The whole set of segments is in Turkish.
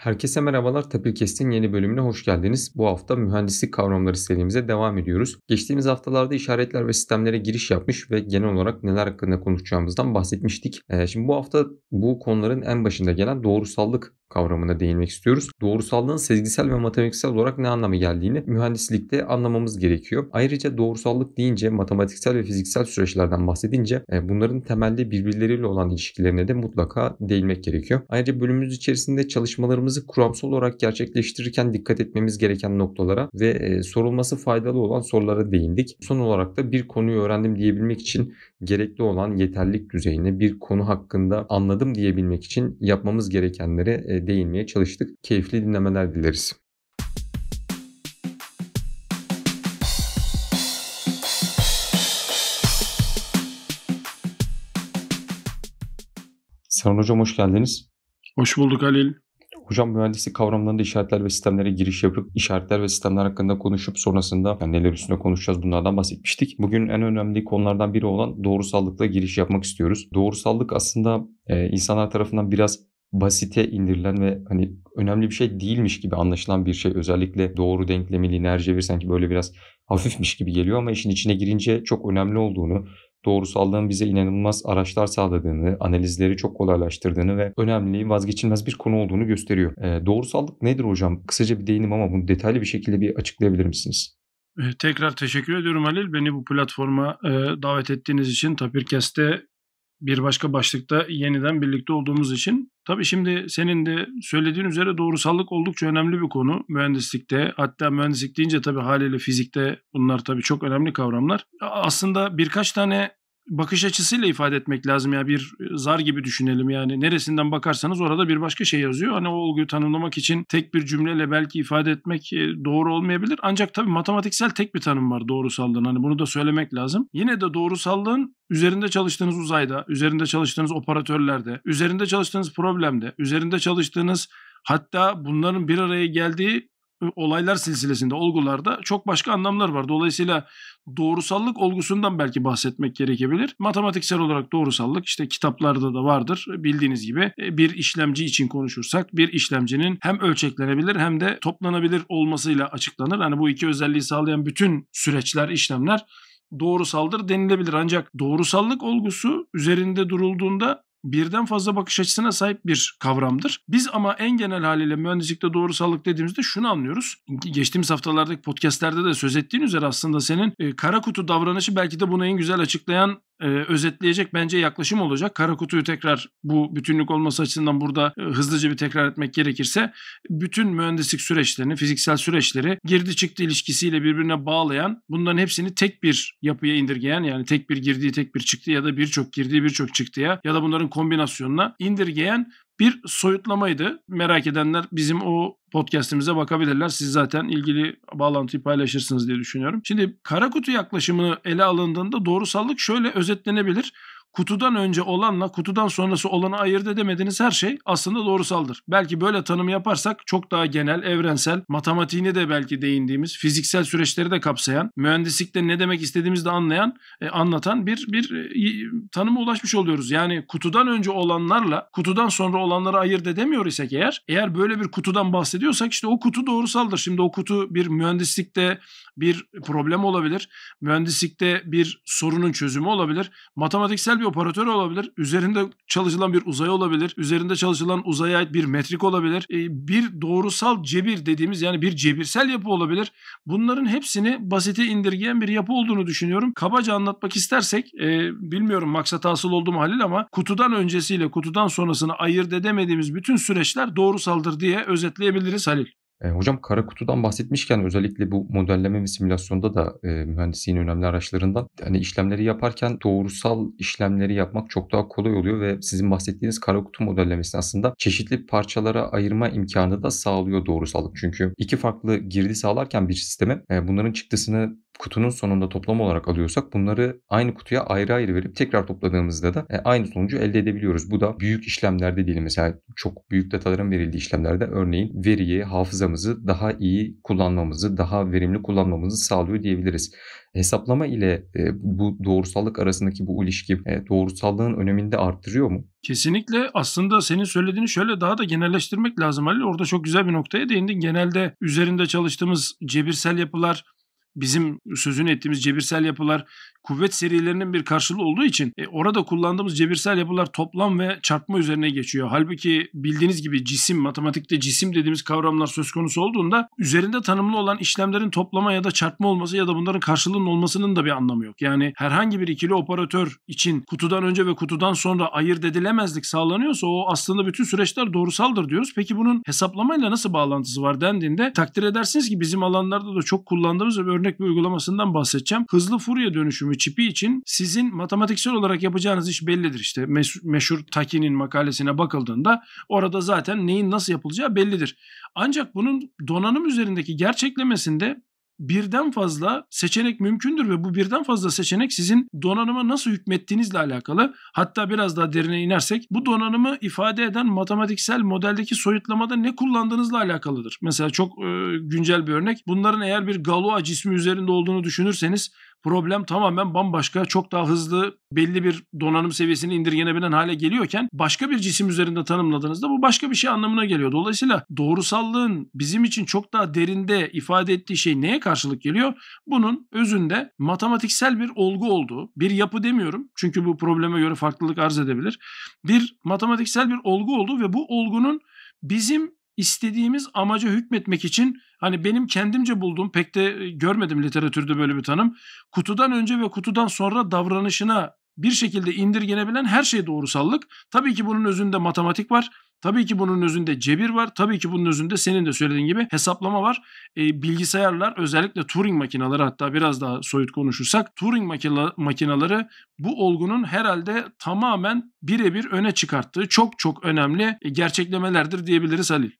Herkese merhabalar. Tapir yeni bölümüne hoş geldiniz. Bu hafta mühendislik kavramları serimize devam ediyoruz. Geçtiğimiz haftalarda işaretler ve sistemlere giriş yapmış ve genel olarak neler hakkında konuşacağımızdan bahsetmiştik. Ee, şimdi bu hafta bu konuların en başında gelen doğrusallık kavramına değinmek istiyoruz. Doğrusallığın sezgisel ve matematiksel olarak ne anlama geldiğini mühendislikte anlamamız gerekiyor. Ayrıca doğrusallık deyince matematiksel ve fiziksel süreçlerden bahsedince e, bunların temelde birbirleriyle olan ilişkilerine de mutlaka değinmek gerekiyor. Ayrıca bölümümüz içerisinde çalışmalarımızı kuramsal olarak gerçekleştirirken dikkat etmemiz gereken noktalara ve e, sorulması faydalı olan sorulara değindik. Son olarak da bir konuyu öğrendim diyebilmek için gerekli olan yeterlik düzeyine bir konu hakkında anladım diyebilmek için yapmamız gerekenleri e, değinmeye çalıştık. Keyifli dinlemeler dileriz. Serhan Hocam hoş geldiniz. Hoş bulduk Halil. Hocam mühendislik kavramlarında işaretler ve sistemlere giriş yapıp işaretler ve sistemler hakkında konuşup sonrasında yani neler üstüne konuşacağız bunlardan bahsetmiştik. Bugün en önemli konulardan biri olan doğrusallıkla giriş yapmak istiyoruz. Doğrusallık aslında e, insanlar tarafından biraz basite indirilen ve hani önemli bir şey değilmiş gibi anlaşılan bir şey. Özellikle doğru denklemi lineer cebir sanki böyle biraz hafifmiş gibi geliyor ama işin içine girince çok önemli olduğunu, doğrusallığın bize inanılmaz araçlar sağladığını, analizleri çok kolaylaştırdığını ve önemli, vazgeçilmez bir konu olduğunu gösteriyor. E, doğrusallık nedir hocam? Kısaca bir değinim ama bunu detaylı bir şekilde bir açıklayabilir misiniz? Tekrar teşekkür ediyorum Halil. Beni bu platforma e, davet ettiğiniz için Tapirkes'te bir başka başlıkta yeniden birlikte olduğumuz için. Tabii şimdi senin de söylediğin üzere doğrusallık oldukça önemli bir konu mühendislikte. Hatta mühendislik deyince tabii haliyle fizikte bunlar tabii çok önemli kavramlar. Aslında birkaç tane bakış açısıyla ifade etmek lazım ya bir zar gibi düşünelim yani neresinden bakarsanız orada bir başka şey yazıyor. Hani o olguyu tanımlamak için tek bir cümleyle belki ifade etmek e, doğru olmayabilir. Ancak tabii matematiksel tek bir tanım var doğrusallığın. Hani bunu da söylemek lazım. Yine de doğrusallığın üzerinde çalıştığınız uzayda, üzerinde çalıştığınız operatörlerde, üzerinde çalıştığınız problemde, üzerinde çalıştığınız Hatta bunların bir araya geldiği olaylar silsilesinde, olgularda çok başka anlamlar var. Dolayısıyla doğrusallık olgusundan belki bahsetmek gerekebilir. Matematiksel olarak doğrusallık işte kitaplarda da vardır. Bildiğiniz gibi e, bir işlemci için konuşursak bir işlemcinin hem ölçeklenebilir hem de toplanabilir olmasıyla açıklanır. Hani bu iki özelliği sağlayan bütün süreçler, işlemler doğrusaldır denilebilir. Ancak doğrusallık olgusu üzerinde durulduğunda birden fazla bakış açısına sahip bir kavramdır. Biz ama en genel haliyle mühendislikte doğrusallık dediğimizde şunu anlıyoruz. Geçtiğimiz haftalardaki podcastlerde de söz ettiğin üzere aslında senin e, kara kutu davranışı belki de bunu en güzel açıklayan e, özetleyecek bence yaklaşım olacak. Kara kutuyu tekrar bu bütünlük olması açısından burada e, hızlıca bir tekrar etmek gerekirse bütün mühendislik süreçlerini, fiziksel süreçleri girdi çıktı ilişkisiyle birbirine bağlayan, bunların hepsini tek bir yapıya indirgeyen yani tek bir girdiği tek bir çıktı ya da birçok girdiği birçok çıktıya ya da bunların kombinasyonuna indirgeyen bir soyutlamaydı. Merak edenler bizim o podcast'imize bakabilirler. Siz zaten ilgili bağlantıyı paylaşırsınız diye düşünüyorum. Şimdi kara kutu yaklaşımını ele alındığında doğrusallık şöyle özetlenebilir kutudan önce olanla kutudan sonrası olanı ayırt edemediğiniz her şey aslında doğrusaldır. Belki böyle tanım yaparsak çok daha genel, evrensel, matematiğine de belki değindiğimiz, fiziksel süreçleri de kapsayan, mühendislikte ne demek istediğimizi de anlayan, e, anlatan bir bir e, tanıma ulaşmış oluyoruz. Yani kutudan önce olanlarla kutudan sonra olanları ayırt edemiyor isek eğer, eğer böyle bir kutudan bahsediyorsak işte o kutu doğrusaldır. Şimdi o kutu bir mühendislikte bir problem olabilir. Mühendislikte bir sorunun çözümü olabilir. Matematiksel bir operatör olabilir. Üzerinde çalışılan bir uzay olabilir. Üzerinde çalışılan uzaya ait bir metrik olabilir. E, bir doğrusal cebir dediğimiz yani bir cebirsel yapı olabilir. Bunların hepsini basite indirgeyen bir yapı olduğunu düşünüyorum. Kabaca anlatmak istersek e, bilmiyorum maksat hasıl oldu mu Halil ama kutudan öncesiyle kutudan sonrasını ayırt edemediğimiz bütün süreçler doğrusaldır diye özetleyebiliriz Halil. E, hocam kara kutudan bahsetmişken özellikle bu modelleme ve simülasyonda da e, mühendisliğin önemli araçlarından hani işlemleri yaparken doğrusal işlemleri yapmak çok daha kolay oluyor ve sizin bahsettiğiniz kara kutu modellemesi aslında çeşitli parçalara ayırma imkanı da sağlıyor doğrusallık. Çünkü iki farklı girdi sağlarken bir sisteme e, bunların çıktısını kutunun sonunda toplam olarak alıyorsak bunları aynı kutuya ayrı ayrı verip tekrar topladığımızda da e, aynı sonucu elde edebiliyoruz. Bu da büyük işlemlerde değil mesela çok büyük dataların verildiği işlemlerde örneğin veriyi, hafızamızı daha iyi kullanmamızı, daha verimli kullanmamızı sağlıyor diyebiliriz. Hesaplama ile e, bu doğrusallık arasındaki bu ilişki e, doğrusallığın önemini de arttırıyor mu? Kesinlikle aslında senin söylediğini şöyle daha da genelleştirmek lazım Ali. Orada çok güzel bir noktaya değindin. Genelde üzerinde çalıştığımız cebirsel yapılar bizim sözünü ettiğimiz cebirsel yapılar kuvvet serilerinin bir karşılığı olduğu için e, orada kullandığımız cebirsel yapılar toplam ve çarpma üzerine geçiyor. Halbuki bildiğiniz gibi cisim, matematikte cisim dediğimiz kavramlar söz konusu olduğunda üzerinde tanımlı olan işlemlerin toplama ya da çarpma olması ya da bunların karşılığının olmasının da bir anlamı yok. Yani herhangi bir ikili operatör için kutudan önce ve kutudan sonra ayırt edilemezlik sağlanıyorsa o aslında bütün süreçler doğrusaldır diyoruz. Peki bunun hesaplamayla nasıl bağlantısı var dendiğinde takdir edersiniz ki bizim alanlarda da çok kullandığımız bir örnek bir uygulamasından bahsedeceğim. Hızlı Fourier dönüşümü dönüşümü çipi için sizin matematiksel olarak yapacağınız iş bellidir. İşte meşhur Taki'nin makalesine bakıldığında orada zaten neyin nasıl yapılacağı bellidir. Ancak bunun donanım üzerindeki gerçeklemesinde birden fazla seçenek mümkündür ve bu birden fazla seçenek sizin donanıma nasıl hükmettiğinizle alakalı. Hatta biraz daha derine inersek bu donanımı ifade eden matematiksel modeldeki soyutlamada ne kullandığınızla alakalıdır. Mesela çok e, güncel bir örnek. Bunların eğer bir Galois cismi üzerinde olduğunu düşünürseniz problem tamamen bambaşka, çok daha hızlı belli bir donanım seviyesini indirgenebilen hale geliyorken başka bir cisim üzerinde tanımladığınızda bu başka bir şey anlamına geliyor. Dolayısıyla doğrusallığın bizim için çok daha derinde ifade ettiği şey neye karşılık geliyor? Bunun özünde matematiksel bir olgu olduğu, bir yapı demiyorum çünkü bu probleme göre farklılık arz edebilir. Bir matematiksel bir olgu olduğu ve bu olgunun bizim istediğimiz amaca hükmetmek için hani benim kendimce bulduğum pek de e, görmedim literatürde böyle bir tanım. Kutudan önce ve kutudan sonra davranışına bir şekilde indirgenebilen her şey doğrusallık. Tabii ki bunun özünde matematik var. Tabii ki bunun özünde cebir var. Tabii ki bunun özünde senin de söylediğin gibi hesaplama var. E, bilgisayarlar özellikle Turing makineleri hatta biraz daha soyut konuşursak Turing makina, makineleri bu olgunun herhalde tamamen birebir öne çıkarttığı çok çok önemli e, gerçeklemelerdir diyebiliriz Halil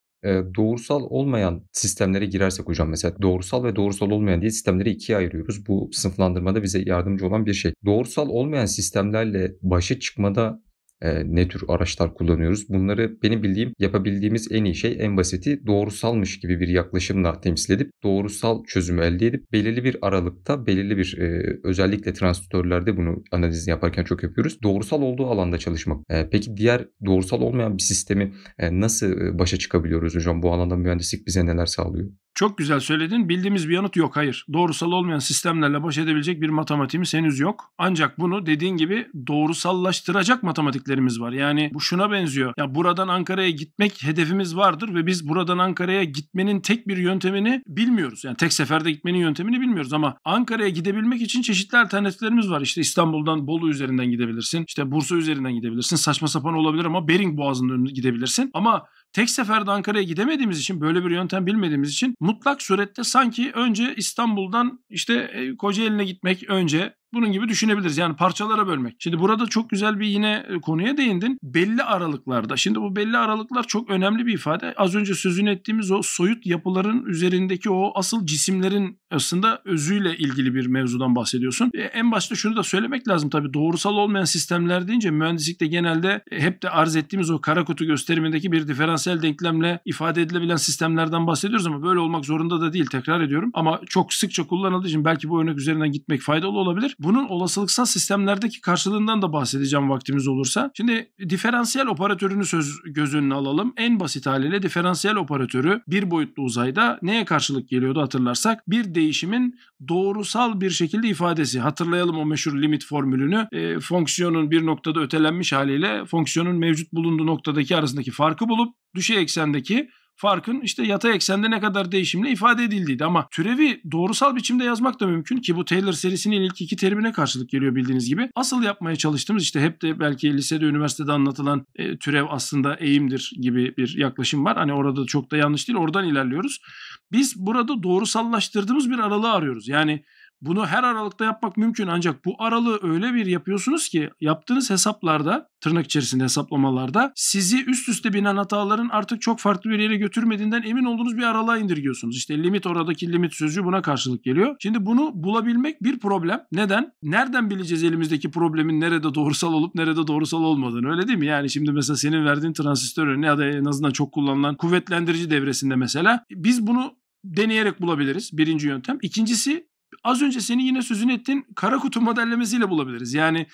doğrusal olmayan sistemlere girersek hocam mesela doğrusal ve doğrusal olmayan diye sistemleri ikiye ayırıyoruz. Bu sınıflandırmada bize yardımcı olan bir şey. Doğrusal olmayan sistemlerle başa çıkmada e, ne tür araçlar kullanıyoruz. Bunları benim bildiğim yapabildiğimiz en iyi şey en basiti doğrusalmış gibi bir yaklaşımla temsil edip doğrusal çözümü elde edip belirli bir aralıkta belirli bir e, özellikle transistörlerde bunu analizini yaparken çok yapıyoruz. Doğrusal olduğu alanda çalışmak. E, peki diğer doğrusal olmayan bir sistemi e, nasıl e, başa çıkabiliyoruz hocam? Bu alanda mühendislik bize neler sağlıyor? Çok güzel söyledin. Bildiğimiz bir yanıt yok. Hayır. Doğrusal olmayan sistemlerle baş edebilecek bir matematiğimiz henüz yok. Ancak bunu dediğin gibi doğrusallaştıracak matematiklerimiz var. Yani bu şuna benziyor. Ya buradan Ankara'ya gitmek hedefimiz vardır ve biz buradan Ankara'ya gitmenin tek bir yöntemini bilmiyoruz. Yani tek seferde gitmenin yöntemini bilmiyoruz ama Ankara'ya gidebilmek için çeşitli alternatiflerimiz var. İşte İstanbul'dan Bolu üzerinden gidebilirsin. İşte Bursa üzerinden gidebilirsin. Saçma sapan olabilir ama Bering Boğazı'nın gidebilirsin. Ama tek seferde Ankara'ya gidemediğimiz için böyle bir yöntem bilmediğimiz için mutlak surette sanki önce İstanbul'dan işte e, Kocaeli'ne gitmek önce bunun gibi düşünebiliriz. Yani parçalara bölmek. Şimdi burada çok güzel bir yine e, konuya değindin. Belli aralıklarda. Şimdi bu belli aralıklar çok önemli bir ifade. Az önce sözünü ettiğimiz o soyut yapıların üzerindeki o asıl cisimlerin aslında özüyle ilgili bir mevzudan bahsediyorsun. E, en başta şunu da söylemek lazım tabii. Doğrusal olmayan sistemler deyince mühendislikte genelde hep de arz ettiğimiz o kara kutu gösterimindeki bir diferansiyel denklemle ifade edilebilen sistemlerden bahsediyoruz ama böyle olmak zorunda da değil. Tekrar ediyorum. Ama çok sıkça kullanıldığı için belki bu örnek üzerinden gitmek faydalı olabilir. Bunun olasılıksal sistemlerdeki karşılığından da bahsedeceğim vaktimiz olursa. Şimdi diferansiyel operatörünü söz göz önüne alalım. En basit haliyle diferansiyel operatörü bir boyutlu uzayda neye karşılık geliyordu hatırlarsak? Bir değişimin doğrusal bir şekilde ifadesi. Hatırlayalım o meşhur limit formülünü. E, fonksiyonun bir noktada ötelenmiş haliyle fonksiyonun mevcut bulunduğu noktadaki arasındaki farkı bulup düşey eksendeki farkın işte yatay eksende ne kadar değişimle ifade edildiydi. Ama türevi doğrusal biçimde yazmak da mümkün ki bu Taylor serisinin ilk iki terimine karşılık geliyor bildiğiniz gibi. Asıl yapmaya çalıştığımız işte hep de belki lisede, üniversitede anlatılan e, türev aslında eğimdir gibi bir yaklaşım var. Hani orada çok da yanlış değil. Oradan ilerliyoruz. Biz burada doğrusallaştırdığımız bir aralığı arıyoruz. Yani bunu her aralıkta yapmak mümkün ancak bu aralığı öyle bir yapıyorsunuz ki yaptığınız hesaplarda tırnak içerisinde hesaplamalarda sizi üst üste binen hataların artık çok farklı bir yere götürmediğinden emin olduğunuz bir aralığa indirgiyorsunuz. İşte limit oradaki limit sözcüğü buna karşılık geliyor. Şimdi bunu bulabilmek bir problem. Neden? Nereden bileceğiz elimizdeki problemin nerede doğrusal olup nerede doğrusal olmadığını öyle değil mi? Yani şimdi mesela senin verdiğin transistör örneği ya da en azından çok kullanılan kuvvetlendirici devresinde mesela biz bunu deneyerek bulabiliriz. Birinci yöntem. İkincisi az önce senin yine sözünü ettiğin kara kutu modellemesiyle bulabiliriz. Yani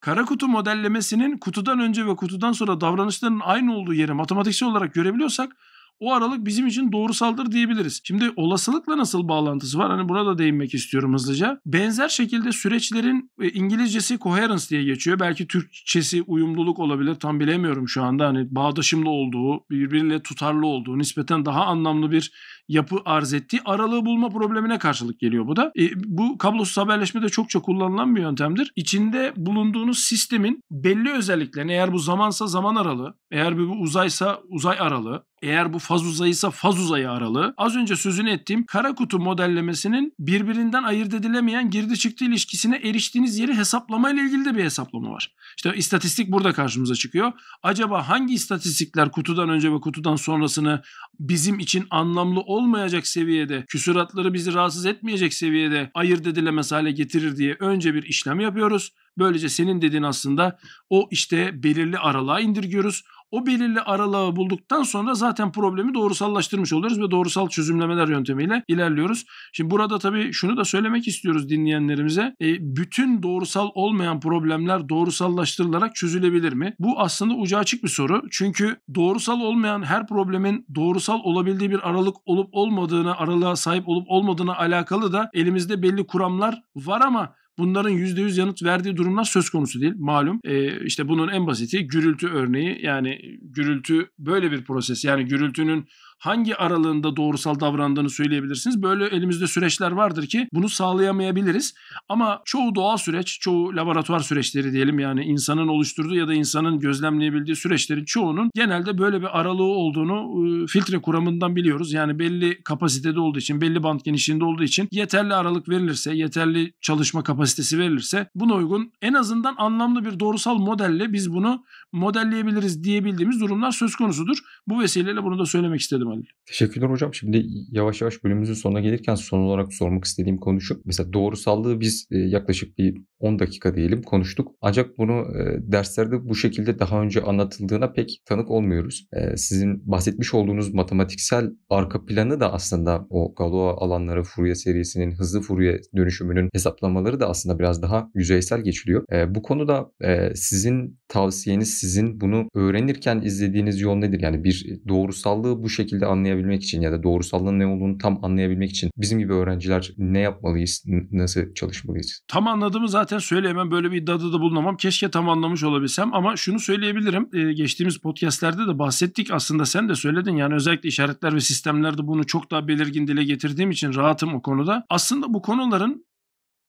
kara kutu modellemesinin kutudan önce ve kutudan sonra davranışların aynı olduğu yeri matematiksel olarak görebiliyorsak o aralık bizim için doğrusaldır diyebiliriz. Şimdi olasılıkla nasıl bağlantısı var? Hani burada değinmek istiyorum hızlıca. Benzer şekilde süreçlerin e, İngilizcesi coherence diye geçiyor. Belki Türkçesi uyumluluk olabilir. Tam bilemiyorum şu anda. Hani bağdaşımlı olduğu, birbiriyle tutarlı olduğu, nispeten daha anlamlı bir yapı arz ettiği aralığı bulma problemine karşılık geliyor bu da. E, bu kablosuz haberleşmede çok çok kullanılan bir yöntemdir. İçinde bulunduğunuz sistemin belli özelliklerini eğer bu zamansa zaman aralığı, eğer bu uzaysa uzay aralığı, eğer bu faz uzayısa faz uzayı aralığı. Az önce sözünü ettiğim kara kutu modellemesinin birbirinden ayırt edilemeyen girdi çıktı ilişkisine eriştiğiniz yeri hesaplama ile ilgili de bir hesaplama var. İşte istatistik burada karşımıza çıkıyor. Acaba hangi istatistikler kutudan önce ve kutudan sonrasını bizim için anlamlı olmayacak seviyede, küsuratları bizi rahatsız etmeyecek seviyede ayırt edilemez hale getirir diye önce bir işlem yapıyoruz. Böylece senin dediğin aslında o işte belirli aralığa indirgiyoruz. O belirli aralığı bulduktan sonra zaten problemi doğrusallaştırmış oluyoruz ve doğrusal çözümlemeler yöntemiyle ilerliyoruz. Şimdi burada tabii şunu da söylemek istiyoruz dinleyenlerimize. E, bütün doğrusal olmayan problemler doğrusallaştırılarak çözülebilir mi? Bu aslında ucu açık bir soru. Çünkü doğrusal olmayan her problemin doğrusal olabildiği bir aralık olup olmadığına, aralığa sahip olup olmadığına alakalı da elimizde belli kuramlar var ama Bunların %100 yanıt verdiği durumlar söz konusu değil malum. E, işte bunun en basiti gürültü örneği yani gürültü böyle bir proses yani gürültünün hangi aralığında doğrusal davrandığını söyleyebilirsiniz. Böyle elimizde süreçler vardır ki bunu sağlayamayabiliriz. Ama çoğu doğal süreç, çoğu laboratuvar süreçleri diyelim yani insanın oluşturduğu ya da insanın gözlemleyebildiği süreçlerin çoğunun genelde böyle bir aralığı olduğunu ıı, filtre kuramından biliyoruz. Yani belli kapasitede olduğu için, belli band genişliğinde olduğu için yeterli aralık verilirse, yeterli çalışma kapasitesi verilirse buna uygun en azından anlamlı bir doğrusal modelle biz bunu modelleyebiliriz diyebildiğimiz durumlar söz konusudur. Bu vesileyle bunu da söylemek istedim Ali. Teşekkürler hocam. Şimdi yavaş yavaş bölümümüzün sonuna gelirken son olarak sormak istediğim konu şu. Mesela doğrusallığı biz e, yaklaşık bir 10 dakika diyelim konuştuk. Ancak bunu e, derslerde bu şekilde daha önce anlatıldığına pek tanık olmuyoruz. E, sizin bahsetmiş olduğunuz matematiksel arka planı da aslında o Galois alanları Fourier serisinin hızlı Fourier dönüşümünün hesaplamaları da aslında biraz daha yüzeysel geçiliyor. E, bu konuda e, sizin tavsiyeniz, sizin bunu öğrenirken izlediğiniz yol nedir? Yani bir doğrusallığı bu şekilde anlayabilmek için ya da doğrusallığın ne olduğunu tam anlayabilmek için bizim gibi öğrenciler ne yapmalıyız, nasıl çalışmalıyız? Tam anladığımı zaten zaten söyleyemem böyle bir iddiada da bulunamam. Keşke tam anlamış olabilsem ama şunu söyleyebilirim. E, geçtiğimiz podcastlerde de bahsettik aslında sen de söyledin. Yani özellikle işaretler ve sistemlerde bunu çok daha belirgin dile getirdiğim için rahatım o konuda. Aslında bu konuların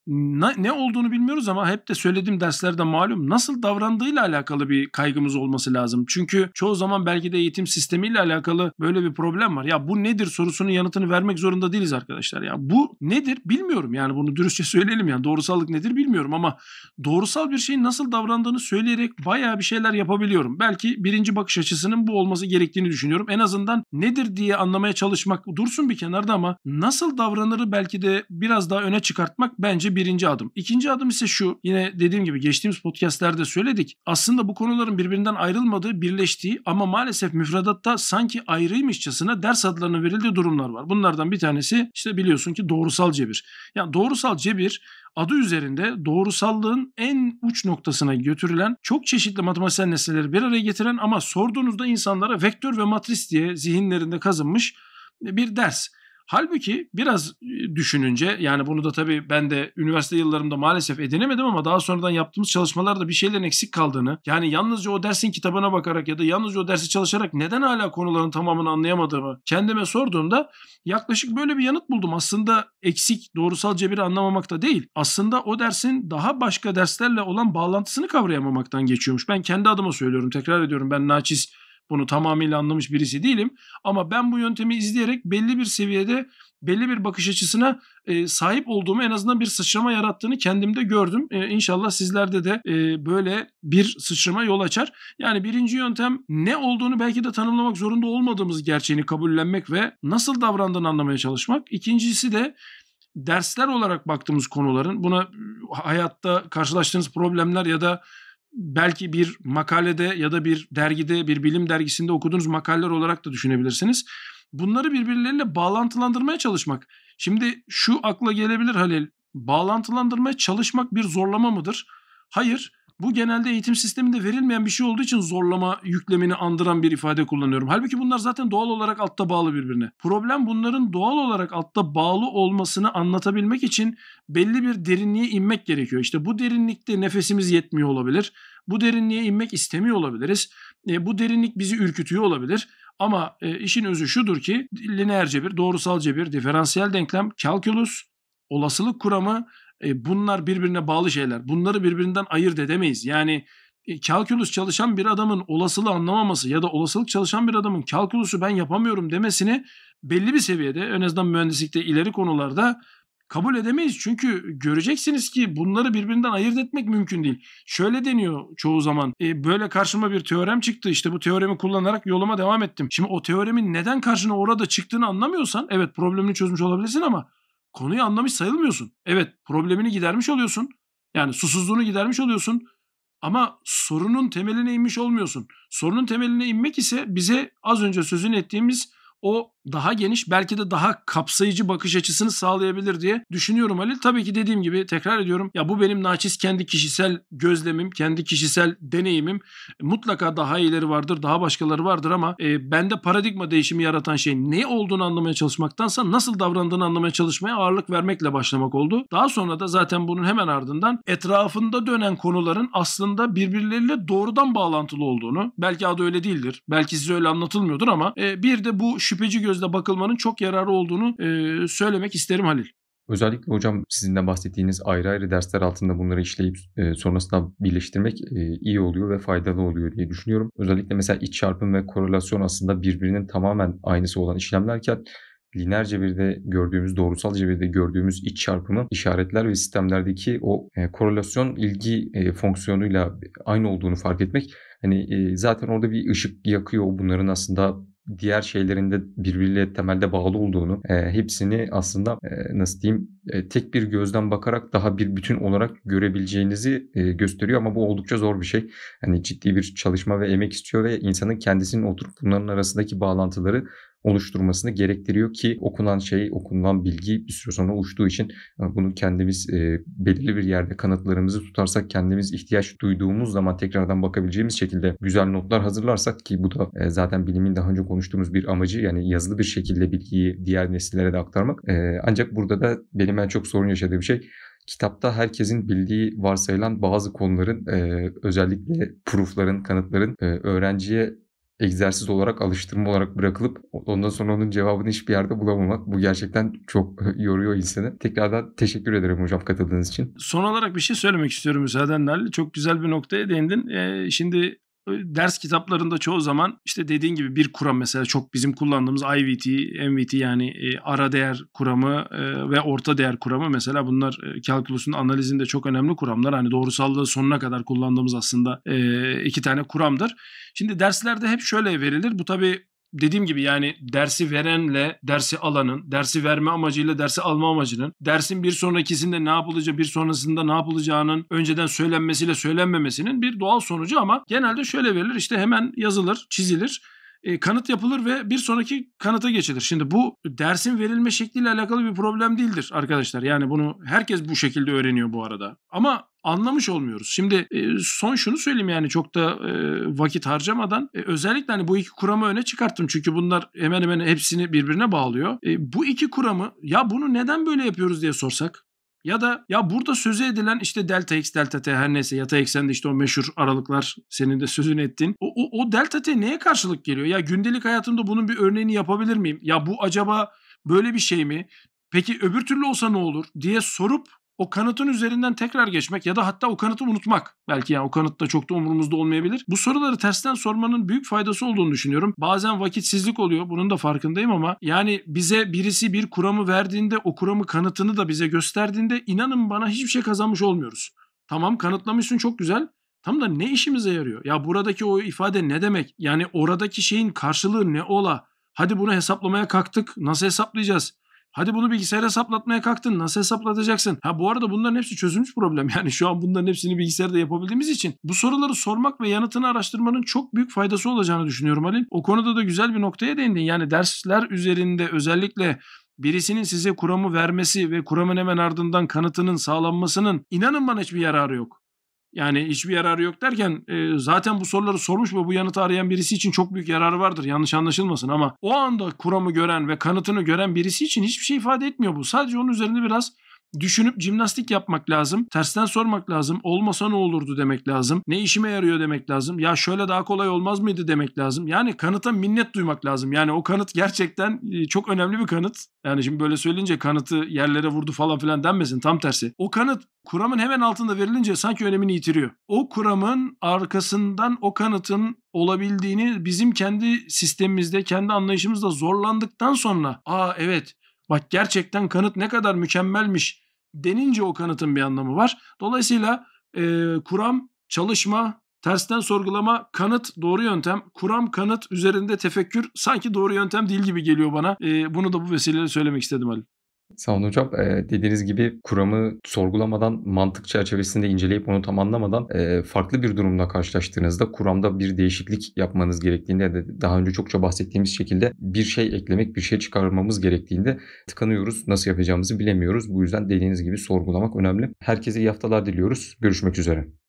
ne olduğunu bilmiyoruz ama hep de söylediğim derslerde malum nasıl davrandığıyla alakalı bir kaygımız olması lazım. Çünkü çoğu zaman belki de eğitim sistemiyle alakalı böyle bir problem var. Ya bu nedir sorusunun yanıtını vermek zorunda değiliz arkadaşlar. Ya bu nedir bilmiyorum yani bunu dürüstçe söyleyelim yani doğrusallık nedir bilmiyorum ama doğrusal bir şeyin nasıl davrandığını söyleyerek bayağı bir şeyler yapabiliyorum. Belki birinci bakış açısının bu olması gerektiğini düşünüyorum. En azından nedir diye anlamaya çalışmak dursun bir kenarda ama nasıl davranırı belki de biraz daha öne çıkartmak bence birinci adım. İkinci adım ise şu. Yine dediğim gibi geçtiğimiz podcastlerde söyledik. Aslında bu konuların birbirinden ayrılmadığı, birleştiği ama maalesef müfredatta sanki ayrıymışçasına ders adlarına verildiği durumlar var. Bunlardan bir tanesi işte biliyorsun ki doğrusal cebir. Yani doğrusal cebir adı üzerinde doğrusallığın en uç noktasına götürülen çok çeşitli matematiksel nesneleri bir araya getiren ama sorduğunuzda insanlara vektör ve matris diye zihinlerinde kazınmış bir ders. Halbuki biraz e, düşününce yani bunu da tabii ben de üniversite yıllarımda maalesef edinemedim ama daha sonradan yaptığımız çalışmalarda bir şeylerin eksik kaldığını yani yalnızca o dersin kitabına bakarak ya da yalnızca o dersi çalışarak neden hala konuların tamamını anlayamadığımı kendime sorduğumda yaklaşık böyle bir yanıt buldum. Aslında eksik doğrusal cebiri anlamamakta değil. Aslında o dersin daha başka derslerle olan bağlantısını kavrayamamaktan geçiyormuş. Ben kendi adıma söylüyorum tekrar ediyorum ben naçiz bunu tamamıyla anlamış birisi değilim. Ama ben bu yöntemi izleyerek belli bir seviyede belli bir bakış açısına e, sahip olduğumu en azından bir sıçrama yarattığını kendimde gördüm. E, inşallah sizlerde de e, böyle bir sıçrama yol açar. Yani birinci yöntem ne olduğunu belki de tanımlamak zorunda olmadığımız gerçeğini kabullenmek ve nasıl davrandığını anlamaya çalışmak. İkincisi de dersler olarak baktığımız konuların buna hayatta karşılaştığınız problemler ya da belki bir makalede ya da bir dergide, bir bilim dergisinde okuduğunuz makaleler olarak da düşünebilirsiniz. Bunları birbirleriyle bağlantılandırmaya çalışmak. Şimdi şu akla gelebilir Halil, bağlantılandırmaya çalışmak bir zorlama mıdır? Hayır. Bu genelde eğitim sisteminde verilmeyen bir şey olduğu için zorlama yüklemini andıran bir ifade kullanıyorum. Halbuki bunlar zaten doğal olarak altta bağlı birbirine. Problem bunların doğal olarak altta bağlı olmasını anlatabilmek için belli bir derinliğe inmek gerekiyor. İşte bu derinlikte nefesimiz yetmiyor olabilir. Bu derinliğe inmek istemiyor olabiliriz. E, bu derinlik bizi ürkütüyor olabilir. Ama e, işin özü şudur ki lineer cebir, doğrusal cebir, diferansiyel denklem, kalkülüs, olasılık kuramı e, bunlar birbirine bağlı şeyler. Bunları birbirinden ayırt edemeyiz. Yani e, kalkülüs çalışan bir adamın olasılığı anlamaması ya da olasılık çalışan bir adamın kalkülüsü ben yapamıyorum demesini belli bir seviyede en azından mühendislikte ileri konularda kabul edemeyiz. Çünkü göreceksiniz ki bunları birbirinden ayırt etmek mümkün değil. Şöyle deniyor çoğu zaman. E, böyle karşıma bir teorem çıktı. İşte bu teoremi kullanarak yoluma devam ettim. Şimdi o teoremin neden karşına orada çıktığını anlamıyorsan evet problemini çözmüş olabilirsin ama konuyu anlamış sayılmıyorsun. Evet problemini gidermiş oluyorsun. Yani susuzluğunu gidermiş oluyorsun. Ama sorunun temeline inmiş olmuyorsun. Sorunun temeline inmek ise bize az önce sözünü ettiğimiz o daha geniş belki de daha kapsayıcı bakış açısını sağlayabilir diye düşünüyorum Halil. Tabii ki dediğim gibi tekrar ediyorum ya bu benim naçiz kendi kişisel gözlemim, kendi kişisel deneyimim. Mutlaka daha iyileri vardır, daha başkaları vardır ama e, bende paradigma değişimi yaratan şey ne olduğunu anlamaya çalışmaktansa nasıl davrandığını anlamaya çalışmaya ağırlık vermekle başlamak oldu. Daha sonra da zaten bunun hemen ardından etrafında dönen konuların aslında birbirleriyle doğrudan bağlantılı olduğunu, belki adı öyle değildir, belki size öyle anlatılmıyordur ama e, bir de bu şüpheci göz gözle bakılmanın çok yararı olduğunu e, söylemek isterim Halil. Özellikle hocam sizin de bahsettiğiniz ayrı ayrı dersler altında bunları işleyip e, sonrasında birleştirmek e, iyi oluyor ve faydalı oluyor diye düşünüyorum. Özellikle mesela iç çarpım ve korelasyon aslında birbirinin tamamen aynısı olan işlemlerken lineer cebirde gördüğümüz, doğrusal cebirde gördüğümüz iç çarpımı işaretler ve sistemlerdeki o e, korelasyon ilgi e, fonksiyonuyla aynı olduğunu fark etmek hani e, zaten orada bir ışık yakıyor bunların aslında diğer şeylerinde de birbiriyle temelde bağlı olduğunu, e, hepsini aslında e, nasıl diyeyim e, tek bir gözden bakarak daha bir bütün olarak görebileceğinizi e, gösteriyor ama bu oldukça zor bir şey. Hani ciddi bir çalışma ve emek istiyor ve insanın kendisinin oturup bunların arasındaki bağlantıları oluşturmasını gerektiriyor ki okunan şey, okunan bilgi bir süre sonra uçtuğu için e, bunu kendimiz belirli bir yerde kanıtlarımızı tutarsak kendimiz ihtiyaç duyduğumuz zaman tekrardan bakabileceğimiz şekilde güzel notlar hazırlarsak ki bu da zaten bilimin daha önce konuştuğumuz bir amacı yani yazılı bir şekilde bilgiyi diğer nesillere de aktarmak. Ancak burada da benim benim en çok sorun yaşadığım şey kitapta herkesin bildiği varsayılan bazı konuların e, özellikle proofların, kanıtların e, öğrenciye egzersiz olarak, alıştırma olarak bırakılıp ondan sonra onun cevabını hiçbir yerde bulamamak bu gerçekten çok yoruyor insanı. Tekrardan teşekkür ederim hocam katıldığınız için. Son olarak bir şey söylemek istiyorum müsaadenle Çok güzel bir noktaya değindin. Ee, şimdi ders kitaplarında çoğu zaman işte dediğin gibi bir kuram mesela çok bizim kullandığımız IVT, MVT yani e, ara değer kuramı e, ve orta değer kuramı mesela bunlar e, kalkülüsün analizinde çok önemli kuramlar. Hani doğrusallığı sonuna kadar kullandığımız aslında iki tane kuramdır. Şimdi derslerde hep şöyle verilir. Bu tabii dediğim gibi yani dersi verenle dersi alanın, dersi verme amacıyla dersi alma amacının, dersin bir sonrakisinde ne yapılacağı, bir sonrasında ne yapılacağının önceden söylenmesiyle söylenmemesinin bir doğal sonucu ama genelde şöyle verilir işte hemen yazılır, çizilir e, kanıt yapılır ve bir sonraki kanıta geçilir. Şimdi bu dersin verilme şekliyle alakalı bir problem değildir arkadaşlar. Yani bunu herkes bu şekilde öğreniyor bu arada. Ama anlamış olmuyoruz. Şimdi e, son şunu söyleyeyim yani çok da e, vakit harcamadan özellikle hani bu iki kuramı öne çıkarttım çünkü bunlar hemen hemen hepsini birbirine bağlıyor. bu iki kuramı ya bunu neden böyle yapıyoruz diye sorsak ya da ya burada sözü edilen işte delta x, delta t her neyse yatay eksende işte o meşhur aralıklar senin de sözünü ettin. O, o, o delta t neye karşılık geliyor? Ya gündelik hayatımda bunun bir örneğini yapabilir miyim? Ya bu acaba böyle bir şey mi? Peki öbür türlü olsa ne olur diye sorup o kanıtın üzerinden tekrar geçmek ya da hatta o kanıtı unutmak. Belki yani o kanıt da çok da umurumuzda olmayabilir. Bu soruları tersten sormanın büyük faydası olduğunu düşünüyorum. Bazen vakitsizlik oluyor. Bunun da farkındayım ama yani bize birisi bir kuramı verdiğinde o kuramı kanıtını da bize gösterdiğinde inanın bana hiçbir şey kazanmış olmuyoruz. Tamam kanıtlamışsın çok güzel. Tam da ne işimize yarıyor? Ya buradaki o ifade ne demek? Yani oradaki şeyin karşılığı ne ola? Hadi bunu hesaplamaya kalktık. Nasıl hesaplayacağız? Hadi bunu bilgisayara hesaplatmaya kalktın. Nasıl hesaplatacaksın? Ha bu arada bunların hepsi çözülmüş problem. Yani şu an bunların hepsini bilgisayarda yapabildiğimiz için bu soruları sormak ve yanıtını araştırmanın çok büyük faydası olacağını düşünüyorum Halil. O konuda da güzel bir noktaya değindin. Yani dersler üzerinde özellikle birisinin size kuramı vermesi ve kuramın hemen ardından kanıtının sağlanmasının inanın bana hiçbir yararı yok. Yani hiçbir yararı yok derken e, zaten bu soruları sormuş ve bu yanıtı arayan birisi için çok büyük yararı vardır. Yanlış anlaşılmasın ama o anda kuramı gören ve kanıtını gören birisi için hiçbir şey ifade etmiyor bu. Sadece onun üzerinde biraz düşünüp jimnastik yapmak lazım. Tersten sormak lazım. Olmasa ne olurdu demek lazım. Ne işime yarıyor demek lazım. Ya şöyle daha kolay olmaz mıydı demek lazım. Yani kanıta minnet duymak lazım. Yani o kanıt gerçekten e, çok önemli bir kanıt. Yani şimdi böyle söyleyince kanıtı yerlere vurdu falan filan denmesin tam tersi. O kanıt kuramın hemen altında verilince sanki önemini yitiriyor. O kuramın arkasından o kanıtın olabildiğini bizim kendi sistemimizde, kendi anlayışımızda zorlandıktan sonra aa evet bak gerçekten kanıt ne kadar mükemmelmiş denince o kanıtın bir anlamı var. Dolayısıyla e, kuram, çalışma, tersten sorgulama, kanıt doğru yöntem. Kuram, kanıt üzerinde tefekkür sanki doğru yöntem değil gibi geliyor bana. E, bunu da bu vesileyle söylemek istedim Ali. Sağ olun hocam. Ee, dediğiniz gibi kuramı sorgulamadan, mantık çerçevesinde inceleyip onu tam anlamadan e, farklı bir durumla karşılaştığınızda kuramda bir değişiklik yapmanız gerektiğinde de daha önce çokça bahsettiğimiz şekilde bir şey eklemek, bir şey çıkarmamız gerektiğinde tıkanıyoruz. Nasıl yapacağımızı bilemiyoruz. Bu yüzden dediğiniz gibi sorgulamak önemli. Herkese iyi haftalar diliyoruz. Görüşmek üzere.